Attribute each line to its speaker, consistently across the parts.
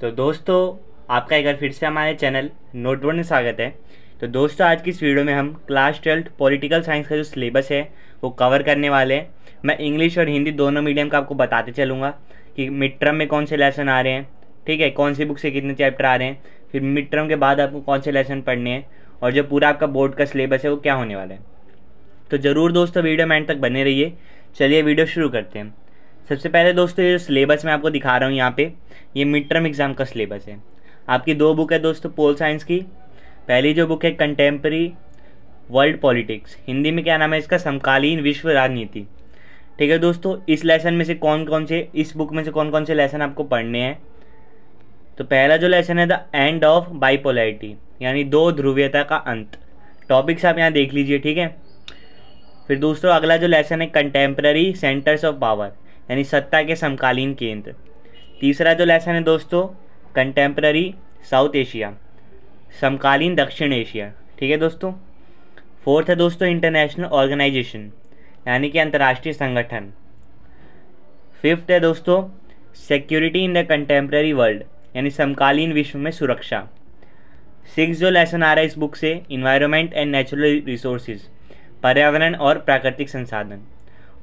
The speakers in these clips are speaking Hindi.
Speaker 1: तो दोस्तों आपका एक बार फिर से हमारे चैनल नोटबोर्ड में स्वागत है तो दोस्तों आज की इस वीडियो में हम क्लास ट्वेल्थ पॉलिटिकल साइंस का जो सिलेबस है वो कवर करने वाले हैं मैं इंग्लिश और हिंदी दोनों मीडियम का आपको बताते चलूँगा कि मिड टर्म में कौन से लेसन आ रहे हैं ठीक है कौन सी बुक से कितने चैप्टर आ रहे हैं फिर मिड टर्म के बाद आपको कौन से लेसन पढ़ने हैं और जो पूरा आपका बोर्ड का सिलेबस है वो क्या होने वाला है तो ज़रूर दोस्तों वीडियो में एंड तक बने रहिए चलिए वीडियो शुरू करते हैं सबसे पहले दोस्तों ये सिलेबस मैं आपको दिखा रहा हूँ यहाँ पे ये मिड टर्म एग्ज़ाम का सिलेबस है आपकी दो बुक है दोस्तों पोल साइंस की पहली जो बुक है कंटेम्प्रेरी वर्ल्ड पॉलिटिक्स हिंदी में क्या नाम है इसका समकालीन विश्व राजनीति ठीक है दोस्तों इस लेसन में से कौन कौन से इस बुक में से कौन कौन से लेसन आपको पढ़ने हैं तो पहला जो लेसन है द एंड ऑफ बाईपोलैरिटी यानी दो ध्रुवीयता का अंत टॉपिक्स आप यहाँ देख लीजिए ठीक है फिर दोस्तों अगला जो लेसन है कंटेम्प्रेरी सेंटर्स ऑफ पावर यानी सत्ता के समकालीन केंद्र तीसरा जो लेसन है दोस्तों कंटेम्प्रेरी साउथ एशिया समकालीन दक्षिण एशिया ठीक है दोस्तों फोर्थ है दोस्तों इंटरनेशनल ऑर्गेनाइजेशन यानी कि अंतर्राष्ट्रीय संगठन फिफ्थ है दोस्तों security in the contemporary world यानी समकालीन विश्व में सुरक्षा सिक्स जो लेसन आ रहा है इस बुक से इन्वायरमेंट एंड नेचुरल रिसोर्सेज पर्यावरण और प्राकृतिक संसाधन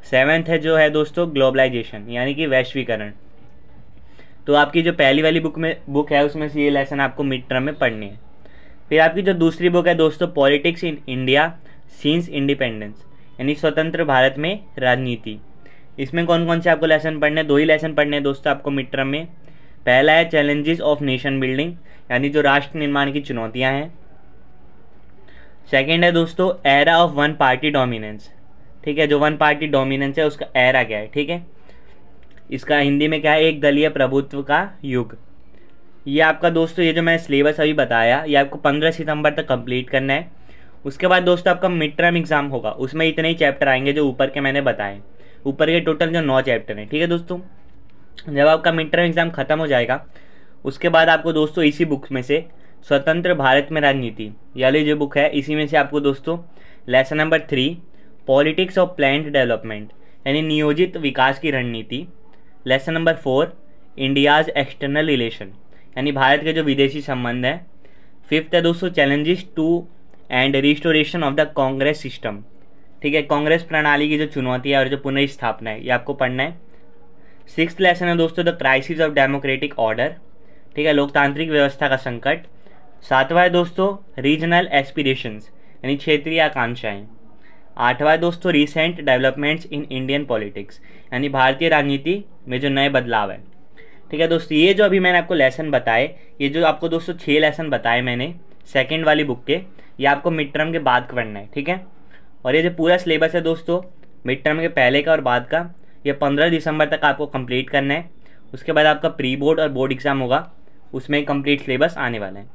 Speaker 1: सेवेंथ है जो है दोस्तों ग्लोबलाइजेशन यानी कि वैश्वीकरण तो आपकी जो पहली वाली बुक में बुक है उसमें से ये लेसन आपको मिड टर्म में पढ़नी है फिर आपकी जो दूसरी बुक है दोस्तों politics in India since independence यानी स्वतंत्र भारत में राजनीति इसमें कौन कौन से आपको लेसन पढ़ने हैं दो ही लेसन पढ़ने हैं दोस्तों आपको मिड टर्म में पहला है चैलेंजेस ऑफ नेशन बिल्डिंग यानी जो राष्ट्र निर्माण की चुनौतियाँ हैं सेकेंड है दोस्तों era of one party dominance ठीक है जो वन पार्टी डोमिनेंस है उसका एरा क्या है ठीक है इसका हिंदी में क्या है एक दलीय प्रभुत्व का युग ये आपका दोस्तों ये जो मैं सिलेबस अभी बताया ये आपको पंद्रह सितंबर तक कंप्लीट करना है उसके बाद दोस्तों आपका मिड टर्म एग्ज़ाम होगा उसमें इतने ही चैप्टर आएंगे जो ऊपर के मैंने बताए ऊपर के टोटल जो नौ चैप्टर हैं ठीक है दोस्तों जब आपका मिड टर्म एग्ज़ाम ख़त्म हो जाएगा उसके बाद आपको दोस्तों इसी बुक में से स्वतंत्र भारत में राजनीति यानी जो बुक है इसी में से आपको दोस्तों lesson number three politics of plan development यानी नियोजित विकास की रणनीति lesson number four India's external relation यानी भारत के जो विदेशी संबंध हैं फिफ्थ है दोस्तों challenges to and restoration of the Congress system ठीक है कांग्रेस प्रणाली की जो चुनौती है और जो पुनर्स्थापना है ये आपको पढ़ना है सिक्स लेसन है दोस्तों the crisis of democratic order ठीक है लोकतांत्रिक व्यवस्था का संकट सातवां है दोस्तों रीजनल एस्पिरेशंस यानी क्षेत्रीय आकांक्षाएँ आठवां दोस्तों recent developments in Indian politics यानी भारतीय राजनीति में जो नए बदलाव है ठीक है दोस्तों ये जो अभी मैंने आपको लेसन बताए ये जो आपको दोस्तों छः लेसन बताए मैंने सेकेंड वाली बुक के ये आपको मिड टर्म के बाद पढ़ना है ठीक है और ये जो पूरा सिलेबस है दोस्तों मिड टर्म के पहले का और बाद का ये पंद्रह दिसंबर तक आपको कंप्लीट करना है उसके बाद आपका प्री बोर्ड और बोर्ड एग्ज़ाम होगा उसमें कंप्लीट सिलेबस आने वाला है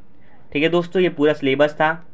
Speaker 1: ठीक है दोस्तों ये पूरा सिलेबस था